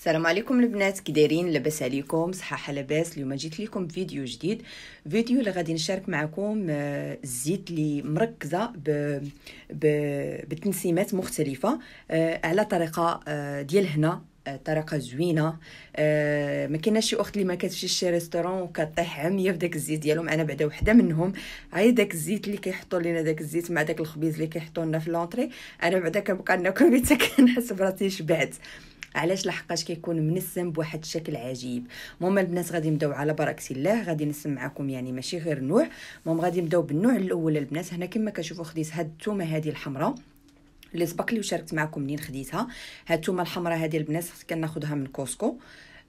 السلام عليكم البنات كي دايرين لاباس عليكم صحاحه لاباس اليوم جيت لكم فيديو جديد فيديو اللي غادي نشارك معكم آه، الزيت اللي مركزه ب... ب... بتنسيمات مختلفه آه، على طريقه آه، ديال هنا طريقه زوينه ما كايناش شي اخت اللي ما كتمشي شي ريستورون وكطيح عاميه فداك الزيت ديالهم انا بعدا وحده منهم هاي داك الزيت اللي كيحطوا لينا داك الزيت مع داك الخبيز اللي كيحطوا لنا في لونطري انا بعدا كنبقى ناكل حتى كنحس براسي شبعت علاش لحقاش كيكون منسم بواحد الشكل عجيب ماما البنات غادي نبداو على بركه الله غادي نسم معكم يعني ماشي غير نوع ماما غادي نبداو بالنوع الاول البنات هنا كما كتشوفوا خديت هاد الثومه هذه الحمراء اللي سبق لي وشاركت معكم منين خديتها هاد الثومه الحمراء هذه البنات كناخذها من كوسكو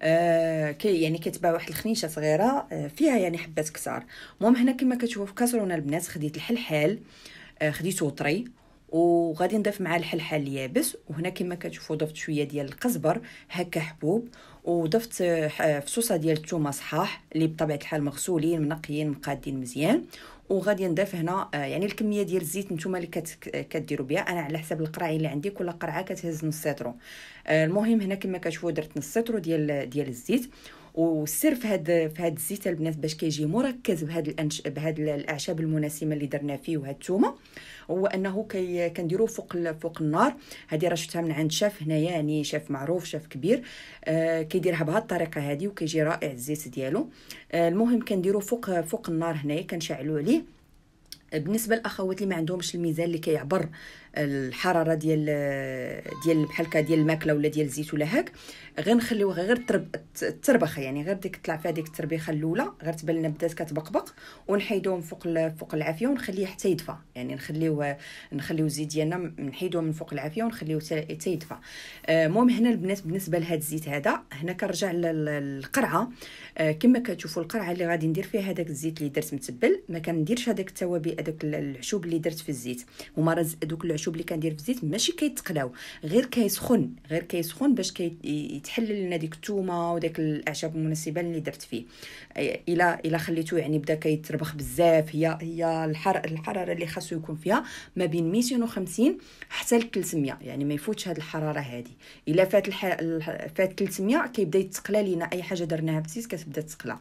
آه كي يعني كتباع واحد الخنيشه صغيره آه فيها يعني حبات كثار المهم هنا كما كتشوفوا في كاسرونه البنات خديت الحلحال آه طري وغادي نضيف معاه الحلحل اليابس وهنا كما كتشوفوا ضفت شويه ديال القزبر هكا حبوب وضفت فصوصه ديال الثومه صحاح اللي بطبيعه الحال مغسولين منقيين مقادين مزيان وغادي نضيف هنا آه، يعني الكميه ديال الزيت نتوما اللي كديروا بها انا على حسب القراعي اللي عندي كل قرعه كتهز نص سيترو آه، المهم هنا كما كتشوفوا درت نص سيترو ديال ديال الزيت والسر في هاد في هاد الزيت البنات باش كيجي مركز بهاد الأنش... بهاد الاعشاب المناسمه اللي درنا فيه وهاد الثومه هو انه كي كنديروه فوق فوق النار هذه راه شفتها من عند شاف هنايا يعني شاف معروف شاف كبير آه كيديرها بهاد الطريقه هذه وكيجي رائع الزيت ديالو آه المهم كنديروه فوق فوق النار هنايا كنشعلو عليه بالنسبه للاخوات اللي ما عندهمش الميزان اللي كيعبر الحراره ديال ديال بحال هكا ديال الماكله ولا ديال الزيت ولا هاك غنخليوه غير تربخ يعني غير ديك طلع فيها ديك التربيخه الاولى غير تبان لنا بدات كتبقبق ونحيدوه من فوق فوق العافيه ونخليه حتى يدفى يعني نخليوه نخليو الزيت ديالنا نحيدوه من فوق العافيه ونخليوه حتى يدفى المهم هنا البنات بالنسبه لهذا الزيت هذا هنا كنرجع للقرعه كما كتشوفوا القرعه اللي غادي ندير فيها هذاك الزيت اللي درت متبل ما كنديرش هذاك التوابل هذاك العشوب اللي درت في الزيت هما دوك المشوب اللي كندير في الزيت ماشي كيتقلاو غير كيسخن غير كيسخن باش كيتحلل كي لنا ديك الثومه وداك الاعشاب المناسبه اللي درت فيه الا الا خليته يعني بدا كيتربخ بزاف هي هي الحر الحراره اللي خاصو يكون فيها ما بين 250 حتى ل 300 يعني ما يفوتش هاد الحراره هادي الا فات الح... فات 300 كيبدا يتقلى لينا اي حاجه درناها في الزيت كتبدا تقلى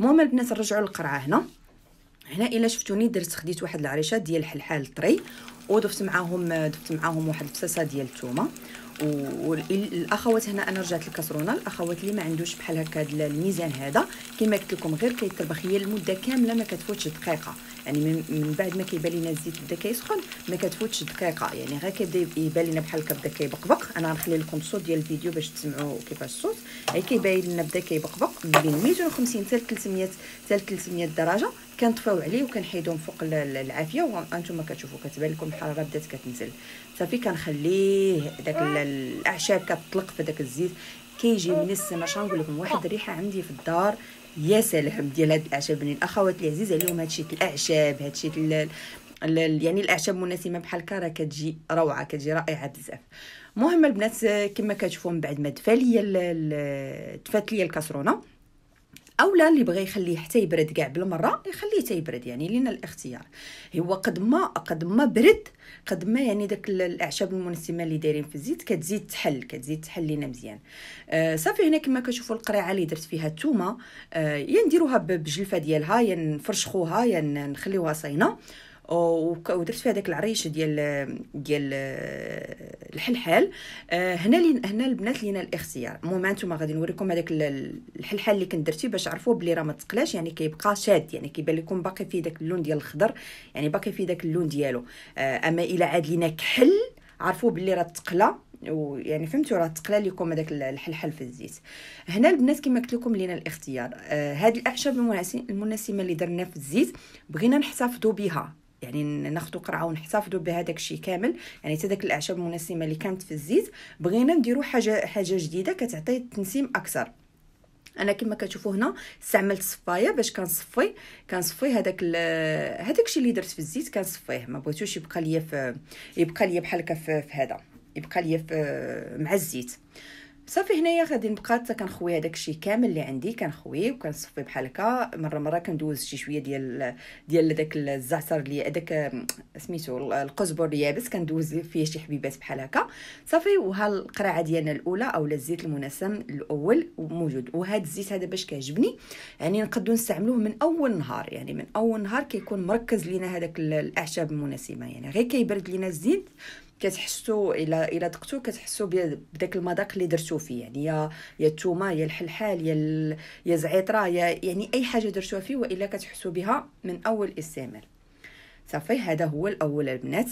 المهم البنات نرجعوا للقرعه هنا هنا الا شفتوني درت خديت واحد العريشات ديال الحلحال طري وضفت معاهم ضفت معاهم واحد الفصاصه ديال الثومه والاخوات هنا انا رجعت الكسرونه الاخوات اللي ما عندوش بحال هكا الميزان هذا كما قلت لكم غير كيطبخ هي المده كامله ما كتفوتش دقيقه يعني من بعد ما كيبان لينا الزيت بدا كيسخن ما كتفوتش دقيقه يعني غير كيبدا يبان لينا بحال هكا بدا كيبقبق انا غنخلي لكم الصوت ديال الفيديو باش تسمعوا كيفاش الصوت هي كيبان لنا بدا كيبقبق من بين 250 حتى 300 حتى 300 درجه كنطفيو عليه وكنحيدهم فوق العافيه وانتم كتشوفوا كتبان لكم الحراره بدات كتنزل صافي كنخليه داك الاعشاب كتطلق في داك الزيت كيجي من السما شنو نقول لكم واحد الريحه عندي في الدار يا سلام ديال هاد الاعشاب بنين اخواتي العزيزه اليوم هادشي الاعشاب هادشي يعني الاعشاب مناسبه بحال راه كتجي روعه كتجي رائعه بزاف المهم البنات كما كتشوفوا من بعد ما دفا ليا دفات ليا الكاسرونه اولا اللي بغى يخليه حتى يبرد كاع بالمره يخليه حتى يبرد يعني لينا الاختيار هو قد ما قد ما برد قد ما يعني داك الاعشاب المنسمه اللي دايرين في الزيت كتزيد تحل كتزيد تحل لينا مزيان آه صافي هنا كما كتشوفوا القريعه اللي درت فيها الثومه آه يا نديروها بجلفه ديالها يا نفرشخوها يا نخليوها صاينه ودرت فيها داك العريش ديال ديال الحلحال آه، هنا لي هنا البنات لينا الاختيار المهم انتم غادي نوريكم هذاك الحلحال اللي كنت درتي باش عرفوا بلي راه ما تقلاش يعني كيبقى شاد يعني كيبان لكم باقي فيه داك اللون ديال الخضر يعني باقي فيه داك اللون ديالو آه، اما الا عاد لينا كحل عرفوا بلي راه تقلى ويعني فهمتوا راه تقلى لكم هذاك الحلحل في الزيت هنا البنات كما قلت لكم لينا الاختيار هذه آه الاعشاب المناسبه اللي درنا في الزيت بغينا نحتفظوا بها يعني ناخذ قرعه ونحتفظوا بهذاك الشيء كامل يعني تذاك داك الاعشاب المنسمه اللي كانت في الزيت بغينا نديروا حاجه حاجه جديده كتعطي التنسيم اكثر انا كما كتشوفوا هنا استعملت صفايه باش كنصفي كنصفي هذاك هذاك الشيء اللي درت في الزيت كنصفيه ما بغيتوش يبقى ليا في يبقى ليا بحال هكا في هذا يبقى ليا مع الزيت صافي هنايا غادي نبقى حتى كنخوي هذاك الشيء كامل اللي عندي كنخويه وكنصفي بحال هكا مره مره كندوز شي شويه ديال ديال داك الزعتر اللي هذاك سميتو القزبر اليابس كندوز فيه شي حبيبات بحال هكا صافي وها القرعه ديالنا الاولى اولا الزيت المنسم الاول موجود وهذا الزيت هذا باش كيعجبني يعني نقدروا نستعملوه من اول نهار يعني من اول نهار كيكون مركز لينا هذاك الاعشاب المناسبه يعني غير كيبرد لينا الزيت كتحسوا الا الا دقتو كتحسوا بداك المذاق اللي درتو فيه يعني يا يا الثومه يا الحلحال يا ال... يا زعيطره يا يعني اي حاجه درتوها فيه والا كتحسوا بها من اول استعمال صافي هذا هو الاول البنات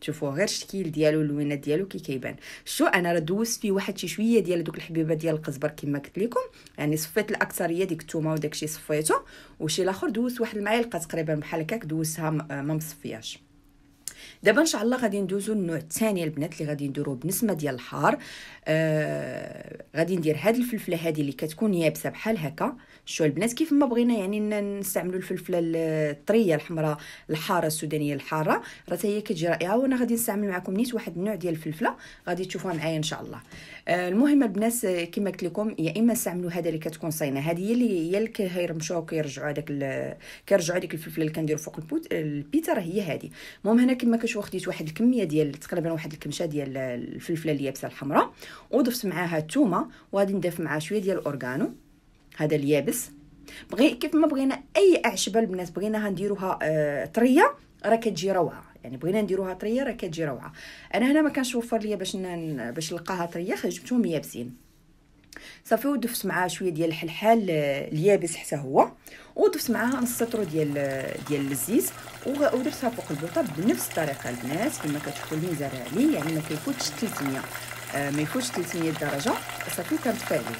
شوفوا غير الشكل ديالو اللوينات ديالو كي كيبان شو انا راه دوزت فيه واحد شي شويه ديال دوك الحبيبات ديال القزبر كما قلت لكم يعني صفيت الاكثريه ديك الثومه وداكشي صفيته وشي الاخر دوزت واحد المعلقه تقريبا بحال هكاك دوزتها ما مصفياش دابا ان شاء الله غادي ندوزو النوع الثاني البنات اللي غادي نديرو بنسمه ديال الحار آه غادي ندير هاد الفلفله هذه اللي كتكون يابسه بحال هكا شو البنات كيف ما بغينا يعني نستعملوا الفلفله الطريه الحمراء الحاره السودانيه الحاره راه هي كتجي رائعه وانا غادي نستعمل معكم نيت واحد النوع ديال الفلفله غادي تشوفوها معايا ان شاء الله آه المهم البنات آه، كما قلت لكم يا اما استعملوا هذا اللي كتكون صاينه هذه هي اللي هي اللي كيرمشوها وكيرجعوا هذاك كيرجعوا هذيك الفلفله اللي كنديروا فوق البوت البيتا راه هي هذه المهم هنا كما الكرش وخديت واحد الكميه ديال تقريبا واحد الكمشه ديال الفلفله اليابسه الحمراء وضفت معاها الثومه وغادي نضيف معاها شويه ديال الاورغانو هذا اليابس بغي كيف ما بغينا اي اعشبه البنات بغيناها نديروها آه طريه راه كتجي روعه يعني بغينا نديروها طريه راه كتجي روعه انا هنا ما كانش وفر ليا باش باش نلقاها طريه جبتهم يابسين صافي ودفت معاها شويه ديال الحلحال آه، اليابس حتى هو ودفت معاها نص سطرو ديال آه، ديال الزيت ودرتها فوق البوطه بنفس الطريقه البنات كما كتشوفوا الميزان عالي يعني ما كيفوتش 300 آه، ما يفوتش 300 درجه صافي كنطفي عليه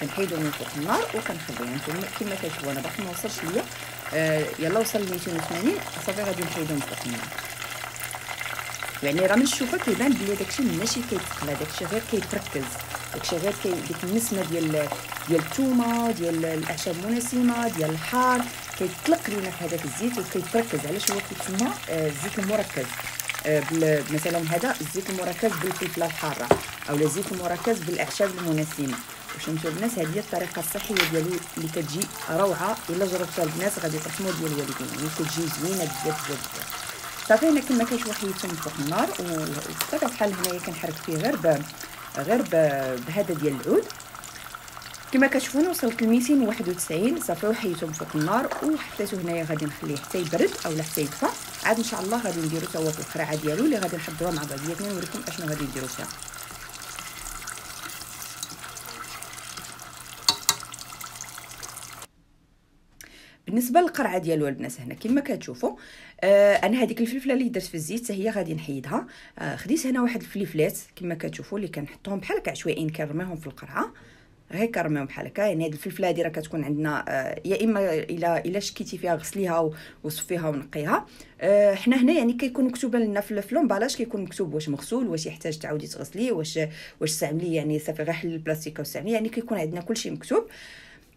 كنحيدو من فوق النار وكنخليه يعني كما كتشوفوا انا باقي ما وصلش ليا يلا وصل 280 صافي غادي نحيدو من فوق النار يعني راه من الشوفه كيبان بلي داكشي ماشي كيتقلى داكشي غير كيتركز ديك النسمه ديال ديال التومه ديال الاعشاب المنسمه ديال الحار كيطلق لينا في هذاك الزيت وكيتركز علاش هو كيتسمى آه، الزيت المركز آه، مثلا هذا الزيت المركز بالفلفله الحاره او الزيت المركز بالاعشاب المنسمه واش البنات الناس هذه الطريقه الصحيه ديالو اللي كتجي روعه الا جربتها البنات غادي تحكموا ديال الوالدين يعني كتجي زوينه بزاف بزاف صافي هنا كما كيشوف حيتهم فوق النار وصافي بحال هنايا كنحرك فيه غير غير بهذا ديال العود كما كتشوفون وصلت ل 291 صافي وحيدته من فوق النار وحطيته هنايا غادي نخليه حتى يبرد اولا حتى يطفى عاد ان شاء الله غادي نديرو في القرعه ديالو اللي غادي نحضروها مع بعضياتنا نوريكم اشنو غادي نديرو فيها بالنسبه للقرعه ديالو البنات هنا كما كتشوفوا آه انا هذيك الفلفله اللي درت في الزيت هي غادي نحيدها آه خديت هنا واحد الفليفلات كما كتشوفوا اللي كنحطهم بحال هكا عشوائيين كنرميهم في القرعه غير كرميهم بحال هكا يعني هاد الفلفله هادي راه كتكون عندنا آه يا اما الا الا شكيتي فيها غسليها وصفيها ونقيها آه حنا هنا يعني كيكون مكتوب لنا في بلاش كيكون مكتوب واش مغسول واش يحتاج تعاودي تغسليه واش واش استعمليه يعني صافي غير حل البلاستيك واستعملي يعني كيكون عندنا كلشي مكتوب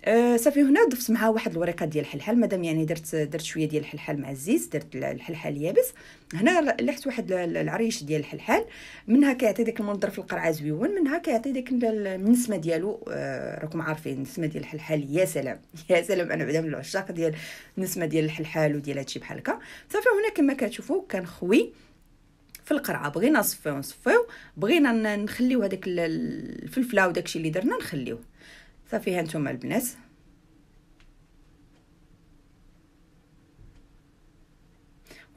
آه، صافي هنا ضفت معها واحد الوريقه ديال الحلحال مادام يعني درت درت شويه ديال الحلحال مع الزيت درت الحلحال يابس هنا لحت واحد العريش ديال الحلحال منها كيعطي داك المنظر في القرعه زويون منها كيعطي داك النسمه ديالو أه راكم عارفين النسمه ديال الحلحال يا سلام يا سلام انا بعدا من العشاق ديال النسمه ديال الحلحال وديال هادشي بحال هكا صافي هنا كما كتشوفوا كنخوي في القرعه بغينا نصفيو نصفيو بغينا نخليو هذاك الفلفله وداكشي اللي درنا نخليوه صافي هانتوما البنات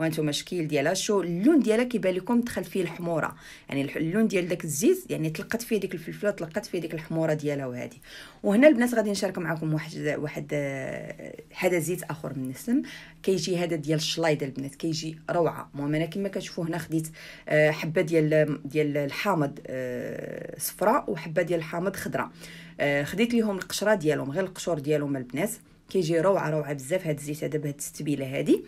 وانتم الشكل ديالها شو اللون ديالها كيبان لكم دخل فيه الحموره يعني اللون ديال داك الزيت يعني تلقت فيه ديك الفلفله تلقت فيه ديك الحموره ديالها وهذه وهنا البنات غادي نشارك معكم واحد واحد آه، هذا زيت اخر من السم كيجي هذا ديال الشلايض البنات كيجي روعه المهم انا كما كتشوفوا هنا خديت آه، حبه ديال ديال الحامض آه، صفراء وحبه ديال الحامض خضراء خديت ليهم القشره ديالهم غير القشور ديالهم البنات كيجي روعه روعه بزاف هاد الزيت هذا بهاد التتبيله هادي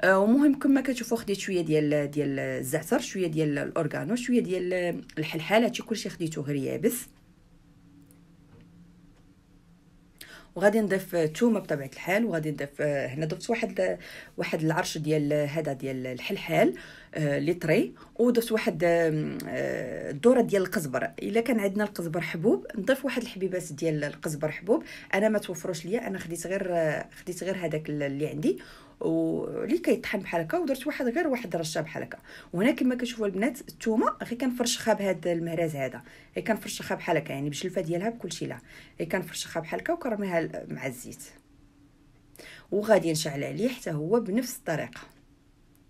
آه، ومهم كما كتشوفوا خديت شويه ديال ديال الزعتر شويه ديال الاورغانو شويه ديال الحلحال هادشي كلشي خديته غير يابس وغادي نضيف الثومه بطبيعه الحال وغادي نضيف آه، هنا ضفت واحد واحد العرش ديال هذا ديال الحلحال آه، لي طري ودرت واحد آه، الدوره ديال القزبر الا كان عندنا القزبر حبوب نضيف واحد الحبيبات ديال القزبر حبوب انا ما توفروش ليا انا خديت غير آه، خديت غير هذاك اللي عندي ولي كيطحن بحال هكا ودرت واحد غير واحد رشه بحال هكا وهنا كما كتشوفوا البنات الثومه غير كنفرشخها بهذا المهراز هذا غير كنفرشخها بحال هكا يعني بالشلفه ديالها بكلشي لها غير كنفرشخها بحال هكا وكنرميها مع الزيت وغادي نشعل عليه حتى هو بنفس الطريقه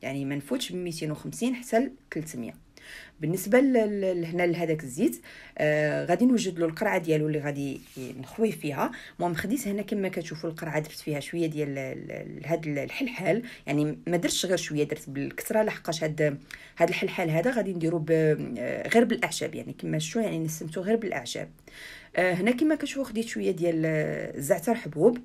يعني ما نفوتش من 250 حتى ل 300 بالنسبه لهنا لهذاك الزيت آه غادي نوجد له القرعه ديالو اللي غادي نخوي فيها المهم خديت هنا كما كتشوفوا القرعه درت فيها شويه ديال هذا الحلحال يعني ما درتش غير شويه درت بالكثره لحقاش هذا هذا الحلحال هذا غادي نديرو آه، غير بالاعشاب يعني كما شتو يعني نسمتو غير بالاعشاب آه هنا كما كتشوفوا خديت شويه ديال الزعتر آه، حبوب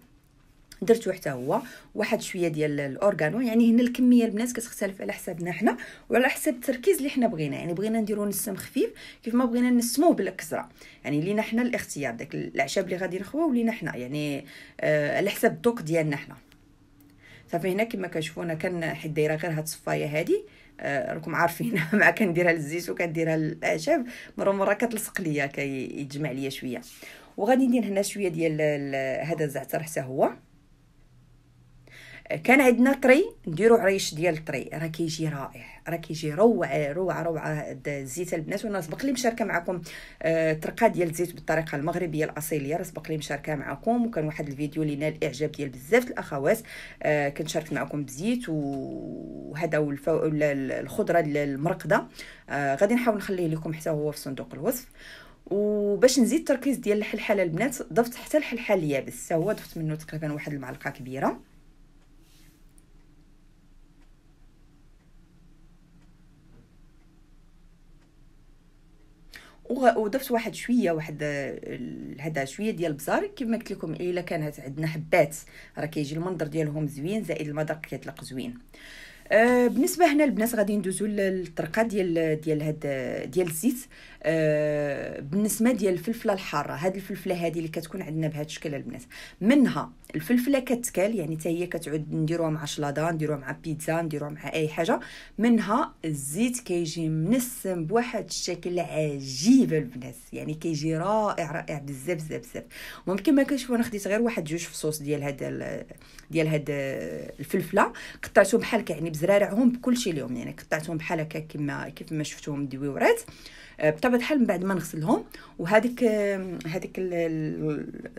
درتو حتى هو واحد شويه ديال الاورغانو يعني هنا الكميه البنات كتختلف على حسابنا حنا وعلى حساب التركيز اللي حنا بغينا يعني بغينا نديرو نسم خفيف كيف ما بغينا نسموه بالكسره يعني لينا حنا الاختيار داك الاعشاب اللي غادي نخواو لينا حنا يعني آه على حساب الذوق ديالنا حنا صافي هنا كما كتشوفوا انا كنحيد دايره غير هاد الصفايه هادي آه، راكم عارفين مع كنديرها للزيت وكنديرها للاعشاب مره مره كتلصق ليا كيتجمع كي ليا شويه وغادي ندير هنا شويه ديال هذا الزعتر حتى هو كان عندنا طري نديرو عريش ديال الطري راه كيجي رائع راه كيجي روعه روعه روعه الزيت البنات وانا سبق لي مشاركه معكم آه ديال الزيت بالطريقه المغربيه الاصيليه راه سبق لي مشاركه معكم وكان واحد الفيديو اللي نال الاعجاب ديال بزاف الاخوات آه كنت شاركت معكم بزيت وهذا والفو... الخضره المرقده آه غادي نحاول نخليه لكم حتى هو في صندوق الوصف وباش نزيد التركيز ديال الحلحله البنات ضفت حتى الحلحل اليابس حتى هو ضفت منه تقريبا واحد المعلقه كبيره وضفت واحد شويه واحد هذا شويه ديال البزار كما قلت لكم الا كانت عندنا حبات راه كيجي المنظر ديالهم زوين زائد المذاق كيطلق زوين آه بالنسبه هنا البنات غادي ندوزو للطرقه ديال ديال هاد ديال الزيت آه بالنسبه ديال الفلفله الحاره هذه الفلفله هذه اللي كتكون عندنا بهذا الشكل البنات منها الفلفله كتكال يعني حتى هي كتعود نديروها مع شلاضه نديروها مع بيتزا نديروها مع اي حاجه منها الزيت كيجي منسم بواحد الشكل عجيب البنات يعني كيجي رائع رائع بزاف بزاف بزاف ممكن ما كنشوف انا خديت غير واحد جوج فصوص ديال هاد ديال هاد الفلفله قطعتهم بحال يعني بزرارعهم بكلشي اليوم يعني قطعتهم بحال هكا كما كيف ما شفتوهم دويورات آه، بطبيعه الحال من بعد ما نغسلهم وهذيك آه، هذيك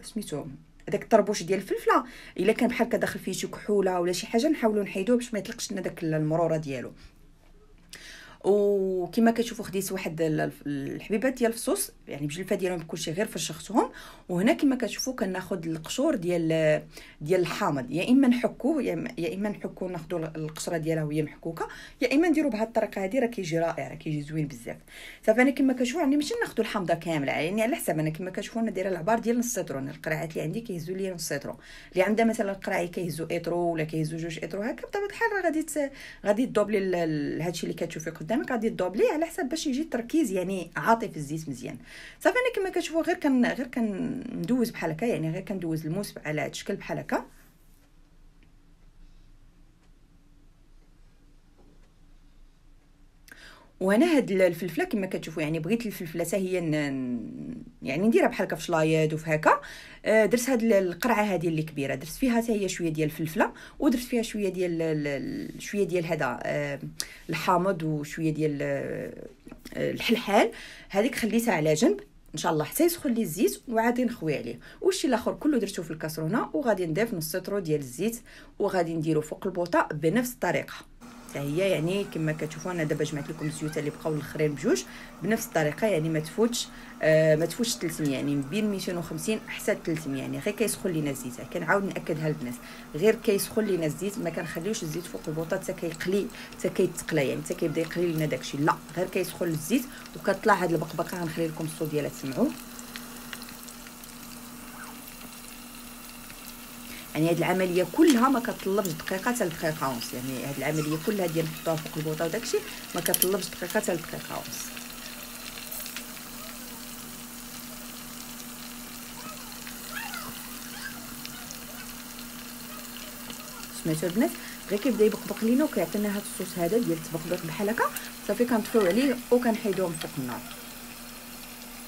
سميتو هذاك الطربوش ديال الفلفله الا كان بحال داخل فيه شي كحوله ولا شي حاجه نحاولوا نحيدوه باش ما يطلقش لنا داك المروره ديالو وكما كتشوفوا خديت واحد الحبيبات ديال الفصوص يعني بجلفه ديالهم بكلشي غير فرشختهم وهنا كما كتشوفوا كناخذ القشور ديال ديال الحامض يا اما نحكوه يا اما نحكوه ناخذوا القشره ديالها وهي محكوكه يا اما نديرو بهذه الطريقه هذه راه كيجي رائع راه كيجي زوين بزاف صافي انا كما كتشوفوا عندي ماشي ناخذوا الحامضه كامله يعني على حسب انا كما كتشوفوا انا دايره العبار ديال نص سيترون القراعات اللي عندي كيهزوا لي نص سيترون اللي عندها مثلا القراعي كيهزوا اترو ولا كيهزوا جوج اترو هكا بطبيعه الحال غادي غادي دوبلي هادشي اللي كتشوفي قدام قدامك غادي دوبلي على حساب باش يجي التركيز يعني عاطي في الزيت مزيان صافي انا كما كتشوفوا غير كن غير كندوز بحال هكا يعني غير كندوز الموس على هذا الشكل بحال هكا وانا هاد الفلفله كما كتشوفوا يعني بغيت الفلفله هي يعني نديرها بحال هكا في شلايط وفي هكا آه، درت هاد القرعه هذه اللي كبيره درت فيها حتى هي شويه ديال الفلفله ودرت فيها شويه ديال شويه ديال هذا آه، الحامض وشويه ديال آه، الحلحال هذيك خليتها على جنب ان شاء الله حتى يسخن لي الزيت وعادي نخوي عليه والشي الاخر كله درتو في الكاسرونه وغادي نضيف نص سيترو ديال الزيت وغادي نديرو فوق البوطه بنفس الطريقه هي يعني كما كتشوفوا انا دابا جمعت لكم الزيوت اللي بقاو الاخرين بجوج بنفس الطريقه يعني ما تفوتش آه ما تفوتش 300 يعني بين 250 حتى 300 يعني غير كيسخن لينا الزيت يعني كنعاود ناكدها للناس غير كيسخن لينا الزيت ما كنخليوش الزيت فوق البوطه حتى كيقلي حتى كيتقلى يعني حتى كيبدا يقلي لنا داكشي لا غير كيسخن الزيت وكطلع هاد البقبقه غنخلي لكم الصوت ديالها تسمعوه يعني هاد العمليه كلها ما كتطلبش دقيقه حتى دقيقه ونص يعني هاد العمليه كلها ديال نحطوها فوق البوطه وداكشي ما كتطلبش دقيقه حتى دقيقه ونص سمعتوا البنات غير كيبدا يبقبق لينا وكيعطينا هاد الصوص هذا ديال التبقبق بحال هكا صافي كنطفيو عليه وكنحيدوه من فوق النار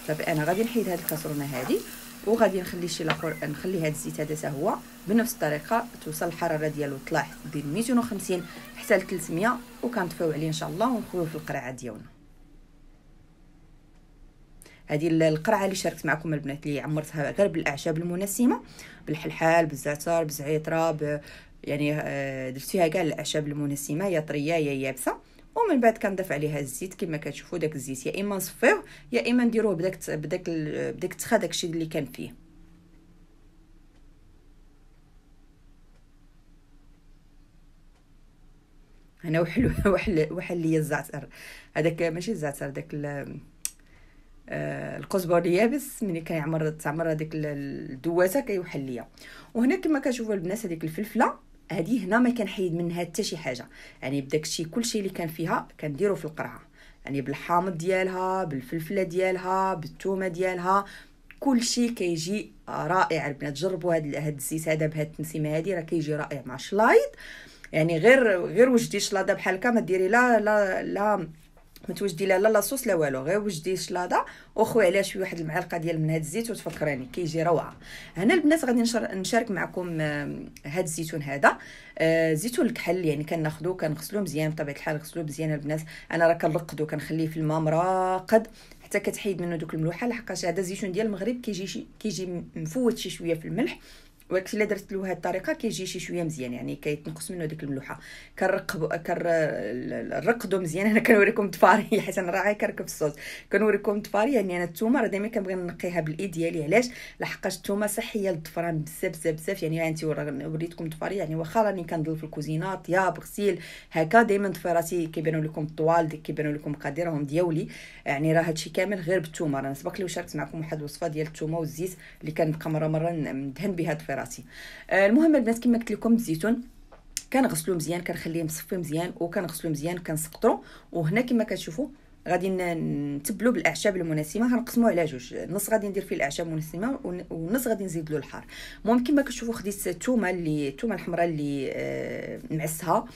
صافي انا غادي نحيد هاد الكاسرونه هادي وغادي نخلي شي لاخر نخلي هاد الزيت هذا حتى هو بنفس الطريقه توصل الحراره ديالو طلع بين 250 حتى ل 300 وكنطفيو عليه ان شاء الله ونخويو في القرعه ديالنا هذه القرعه اللي شاركت معكم البنات اللي عمرتها غير بالاعشاب المنسمه بالحلحال بالزعتر بالزعيطره ب... يعني آه، درت فيها كاع الاعشاب المنسمه يا طريه يا يابسه ومن بعد كنضيف عليها الزيت كما كتشوفوا داك الزيت يا اما نصفيه يا اما نديروه بداك بداك بداك التخا داكشي اللي كان فيه هنا وحلو وحل وحل ليا الزعتر هذاك ماشي الزعتر داك آه القزبر اليابس ملي كيعمر تعمر هذيك الدواته كيوحل ليا وهنا كما كتشوفوا البنات هذيك الفلفله هادي هنا ما كنحيد منها حتى شي حاجه يعني بداك الشيء كلشي اللي كان فيها كنديرو في القرعه يعني بالحامض ديالها بالفلفله ديالها بالثومه ديالها كل شيء كيجي رائع البنات تجربوا هاد هاد الزيت هذا بهاد التنسيمه هادي راه كيجي رائع مع شلايض يعني غير غير وجدي شلاضه بحال هكا ما ديري لا لا لا ما توجدي لا لا لاصوص لا والو غير وجدي شلاضه وخوي عليها شويه واحد المعلقه ديال من هاد الزيت وتفكراني كيجي روعه هنا البنات غادي نشارك معكم هاد الزيتون هذا آه، زيتون الكحل يعني كناخذو كنغسلو مزيان بطبيعه الحال غسلوه مزيان البنات انا راه كنرقدو كنخليه في الماء مراقد حتى كتحيد منه دوك الملوحه لحقاش هذا الزيتون ديال المغرب كيجي كيجي مفوت شي شويه في الملح ولكن الا درت له هاد الطريقه كيجي شي شويه مزيان يعني كيتنقص منه ديك الملوحه كنرقب كنرقدو مزيان انا كنوريكم تفاري حيت انا راه كركب الصوص كنوريكم تفاري يعني انا الثومه راه ديما كنبغي ننقيها بالايد ديالي علاش لحقاش الثومه صحيه للظفران بزاف بزاف بزاف يعني انت وريتكم تفاري يعني واخا راني كنضل في الكوزينه طياب غسيل هكا ديما ضفيراتي كيبانوا لكم الطوال كيبانوا لكم قادي راهم ديالي يعني راه هادشي كامل غير بالثومه انا سبق لي وشاركت معكم واحد الوصفه ديال الثومه والزيت اللي كنبقى مره مره ندهن بها راسي آه، المهم البنات كما قلت لكم الزيتون كنغسلو مزيان كنخليه مصفي مزيان وكنغسلو مزيان كنسقطرو وهنا كما كتشوفوا غادي نتبلو بالاعشاب المناسبه غنقسموه على جوج نص غادي ندير فيه الاعشاب المناسبه ونص غادي نزيد له الحار المهم كما كتشوفوا خديت الثومه اللي الثومه الحمراء اللي آه، معسها آه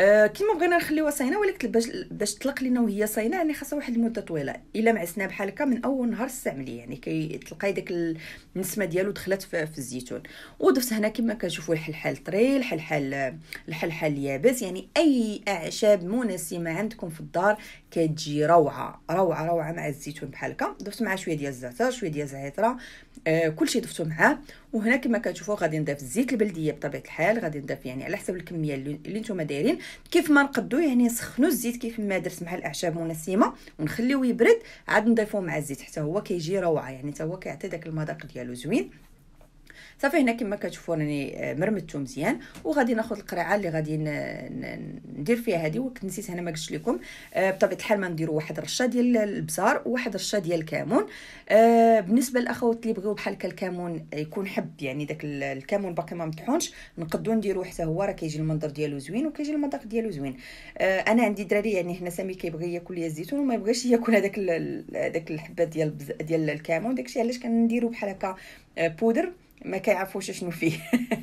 آه كيما بغينا نخليوها صاينه ولكن باش تطلق لينا وهي صاينه يعني خاصها واحد المده طويله الا معسناها بحال هكا من اول نهار استعمليه يعني كيتلقاي داك النسمه ديالو دخلت في, في الزيتون وضفت هنا كما كنشوفوا الحلحال طري الحلحال الحلحال يابس يعني اي اعشاب مناسبه عندكم في الدار كتجي روعه روعه روعه مع الزيتون بحال هكا ضفت معاه شويه ديال الزعتر شويه ديال الزعتره آه كل شيء ضفتو معاه وهنا كما كتشوفوا غادي نضيف الزيت البلديه بطبيعه الحال غادي نضيف يعني على حسب الكميه اللي نتوما دايرين كيف ما نقدو يعني نسخنوا الزيت كيف ما درت مع الاعشاب منسمه ونخليوه يبرد عاد نضيفوه مع الزيت حتى هو كيجي روعه يعني حتى هو كيعطي داك المذاق ديالو زوين صافي هنا كما كتشوفوا راني مرمتو مزيان وغادي ناخذ القرعه اللي غادي ندير فيها هذه نسيت هنا ما قلتش لكم آه، بطبيعه الحال ما نديروا واحد رشه ديال البزار وواحد رشه ديال الكمون آه، بالنسبه للاخوات اللي بغيو بحال هكا الكمون يكون حب يعني داك الكمون باقي ما مطحونش نقدو نديرو حتى هو راه كيجي المنظر ديالو زوين وكيجي المذاق ديالو زوين آه، انا عندي دراري يعني هنا سامي كيبغي ياكل ليا الزيتون وما يبغيش ياكل هذاك هذاك الحبات ديال ديال الكمون داكشي علاش كنديرو بحال هكا بودر ما كيعرفوش شنو فيه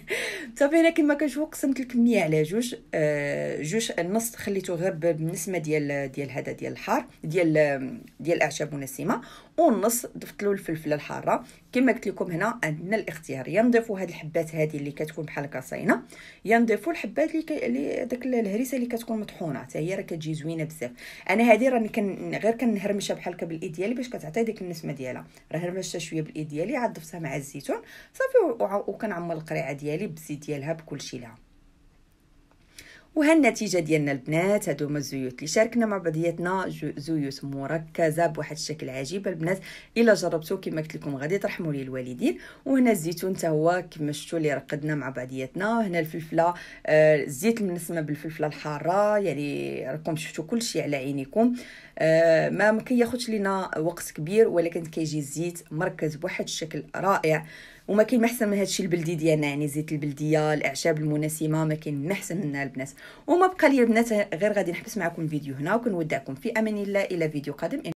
صافي انا كما كنشوف قسمت الكميه على جوج آه، جوج النص خليته غير بالنسبه ديال ديال هذا ديال الحار ديال ديال الاعشاب المنسمه ونص ضفت له الفلفله الحاره كما قلت لكم هنا عندنا الاختيار يا نضيفوا هاد الحبات هذه اللي كتكون بحال صاينه يا نضيفوا الحبات اللي, كي... اللي داك الهريسه اللي كتكون مطحونه حتى هي راه كتجي زوينه بزاف انا هذه راني كن غير كنهرمشها بحال هكا بالايد ديالي باش كتعطي ديك النسمه ديالها راه هرمشتها شويه بالايد ديالي عاد ضفتها مع الزيتون صافي وكنعمر القريعه ديالي بالزيت ديالها بكلشي لها وهالنتيجه ديالنا البنات هادو هما الزيوت اللي شاركنا مع بعضياتنا زيوت مركزه بواحد الشكل عجيب البنات الا جربتو كما قلت لكم غادي ترحموا لي الوالدين وهنا الزيتون حتى هو كما شفتوا اللي رقدنا مع بعضياتنا هنا الفلفله آه الزيت المنسمه بالفلفله الحاره يعني راكم شفتوا كل شيء على عينيكم آه ما كياخذش لينا وقت كبير ولكن كيجي الزيت مركز بواحد الشكل رائع وما كاين احسن من هادشي البلدي ديالنا يعني زيت البلديه الاعشاب المناسمه ما كاين احسن منها البنات وما بقى لي البنات غير غادي نحبس معكم الفيديو هنا وكنودعكم في امان الله الى فيديو قادم